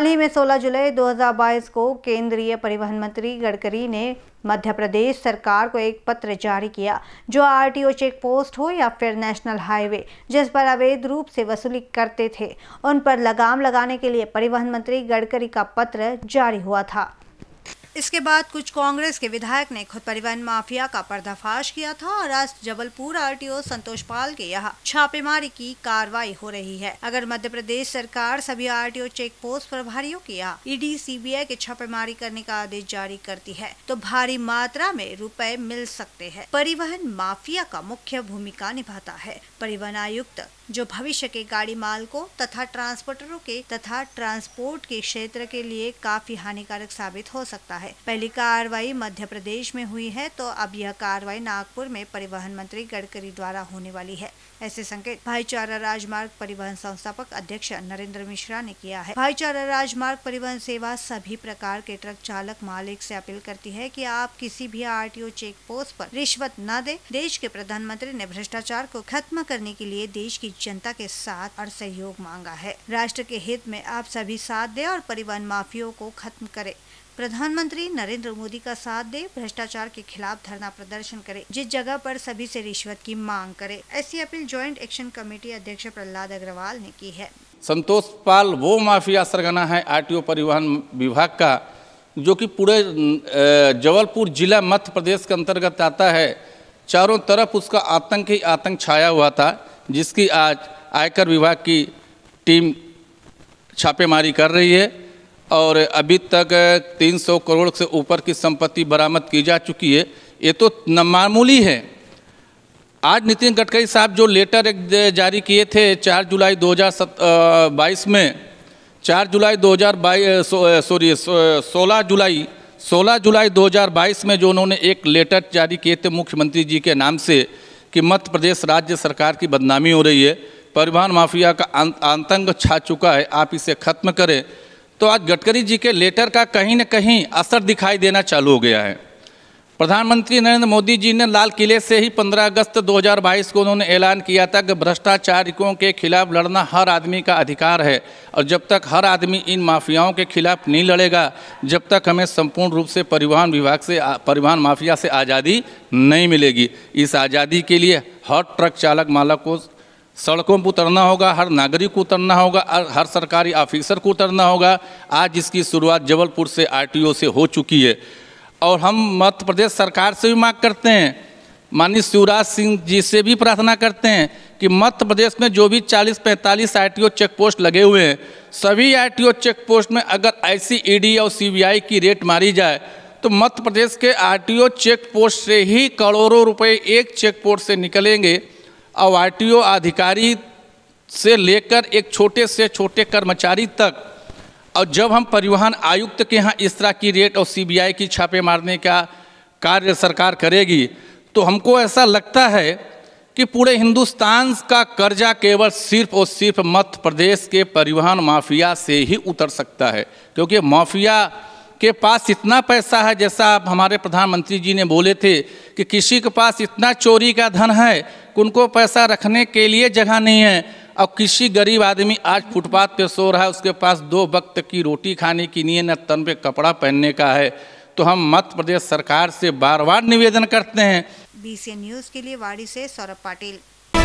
हाल ही में 16 जुलाई 2022 को केंद्रीय परिवहन मंत्री गडकरी ने मध्य प्रदेश सरकार को एक पत्र जारी किया जो आरटीओ चेक पोस्ट हो या फिर नेशनल हाईवे जिस पर अवैध रूप से वसूली करते थे उन पर लगाम लगाने के लिए परिवहन मंत्री गडकरी का पत्र जारी हुआ था इसके बाद कुछ कांग्रेस के विधायक ने खुद परिवहन माफिया का पर्दाफाश किया था और आज जबलपुर आर संतोष पाल के यहाँ छापेमारी की कार्रवाई हो रही है अगर मध्य प्रदेश सरकार सभी आरटीओ चेक पोस्ट प्रभारियों के यहाँ ईडी सीबीआई के छापेमारी करने का आदेश जारी करती है तो भारी मात्रा में रुपए मिल सकते हैं परिवहन माफिया का मुख्य भूमिका निभाता है परिवहन आयुक्त जो भविष्य के गाड़ी मालकों तथा ट्रांसपोर्टरों के तथा ट्रांसपोर्ट के क्षेत्र के लिए काफी हानिकारक साबित हो सकता है है पहली कार्रवाई मध्य प्रदेश में हुई है तो अब यह कार्रवाई नागपुर में परिवहन मंत्री गडकरी द्वारा होने वाली है ऐसे संकेत भाईचारा राजमार्ग परिवहन संस्थापक अध्यक्ष नरेंद्र मिश्रा ने किया है भाईचारा राजमार्ग परिवहन सेवा सभी प्रकार के ट्रक चालक मालिक से अपील करती है कि आप किसी भी आरटीओ चेक पोस्ट पर रिश्वत न दे देश के प्रधानमंत्री ने भ्रष्टाचार को खत्म करने के लिए देश की जनता के साथ और सहयोग मांगा है राष्ट्र के हित में आप सभी साथ दे और परिवहन माफियों को खत्म करे प्रधानमंत्री नरेंद्र मोदी का साथ दे भ्रष्टाचार के खिलाफ धरना प्रदर्शन करे जिस जगह पर सभी से रिश्वत की मांग करे ऐसी अपील ज्वाइंट एक्शन कमेटी अध्यक्ष प्रहलाद अग्रवाल ने की है संतोष पाल वो माफिया सरगना है आरटीओ परिवहन विभाग का जो कि पूरे जबलपुर जिला मध्य प्रदेश के अंतर्गत आता है चारों तरफ उसका आतंक ही आतंक छाया हुआ था जिसकी आज आयकर विभाग की टीम छापेमारी कर रही है और अभी तक 300 करोड़ से ऊपर की संपत्ति बरामद की जा चुकी है ये तो मामूली है आज नितिन गडकरी साहब जो लेटर एक जारी किए थे 4 जुलाई 2022 में 4 जुलाई 2022 सॉरी 16 जुलाई 16 जुलाई 2022 में जो उन्होंने एक लेटर जारी किए थे मुख्यमंत्री जी के नाम से कि मध्य प्रदेश राज्य सरकार की बदनामी हो रही है परिवहन माफिया का आतंक छा चुका है आप इसे खत्म करें तो आज गडकरी जी के लेटर का कहीं ना कहीं असर दिखाई देना चालू हो गया है प्रधानमंत्री नरेंद्र मोदी जी ने लाल किले से ही 15 अगस्त 2022 को उन्होंने ऐलान किया था कि भ्रष्टाचारियों के खिलाफ लड़ना हर आदमी का अधिकार है और जब तक हर आदमी इन माफियाओं के खिलाफ नहीं लड़ेगा जब तक हमें संपूर्ण रूप से परिवहन विभाग से परिवहन माफिया से आज़ादी नहीं मिलेगी इस आज़ादी के लिए हर ट्रक चालक मालक को सड़कों पर उतरना होगा हर नागरिक को उतरना होगा हर सरकारी ऑफिसर को उतरना होगा आज इसकी शुरुआत जबलपुर से आरटीओ से हो चुकी है और हम मध्य प्रदेश सरकार से भी मांग करते हैं माननीय शिवराज सिंह जी से भी प्रार्थना करते हैं कि मध्य प्रदेश में जो भी 40-45 आरटीओ चेक पोस्ट लगे हुए हैं सभी आरटीओ चेक पोस्ट में अगर ई डी और सीबीआई की रेट मारी जाए तो मध्य प्रदेश के आरटीओ चेक पोस्ट से ही करोड़ों रुपए एक चेक पोस्ट से निकलेंगे और आर अधिकारी से लेकर एक छोटे से छोटे कर्मचारी तक और जब हम परिवहन आयुक्त के यहाँ इस तरह की रेट और सीबीआई की छापे मारने का कार्य सरकार करेगी तो हमको ऐसा लगता है कि पूरे हिंदुस्तान का कर्जा केवल सिर्फ और सिर्फ मध्य प्रदेश के परिवहन माफिया से ही उतर सकता है क्योंकि माफिया के पास इतना पैसा है जैसा आप हमारे प्रधानमंत्री जी ने बोले थे कि किसी के पास इतना चोरी का धन है कि उनको पैसा रखने के लिए जगह नहीं है और किसी गरीब आदमी आज फुटपाथ पे सो रहा है उसके पास दो वक्त की रोटी खाने की नहीं है न तन पे कपड़ा पहनने का है तो हम मध्य प्रदेश सरकार से बार बार निवेदन करते हैं बी न्यूज़ के लिए वाड़ी से सौरभ पाटिल